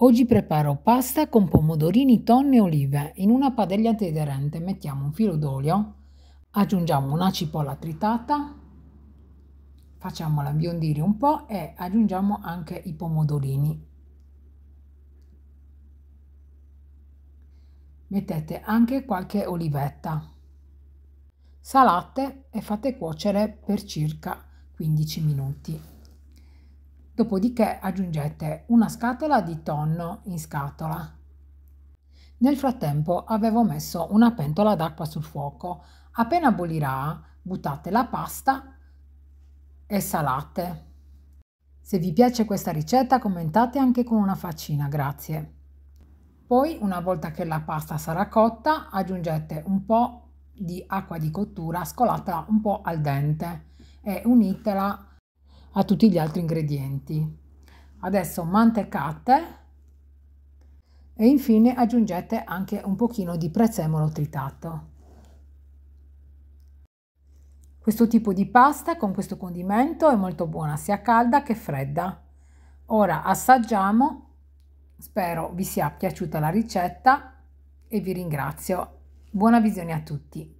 Oggi preparo pasta con pomodorini, tonno e olive. In una padella antiaderente mettiamo un filo d'olio, aggiungiamo una cipolla tritata, facciamola biondire un po' e aggiungiamo anche i pomodorini. Mettete anche qualche olivetta. Salate e fate cuocere per circa 15 minuti. Dopodiché aggiungete una scatola di tonno in scatola. Nel frattempo avevo messo una pentola d'acqua sul fuoco. Appena bollirà, buttate la pasta e salate. Se vi piace questa ricetta commentate anche con una faccina, grazie. Poi, una volta che la pasta sarà cotta, aggiungete un po' di acqua di cottura scolata un po' al dente e unitela a tutti gli altri ingredienti. Adesso mantecate e infine aggiungete anche un pochino di prezzemolo tritato. Questo tipo di pasta con questo condimento è molto buona sia calda che fredda. Ora assaggiamo, spero vi sia piaciuta la ricetta e vi ringrazio. Buona visione a tutti!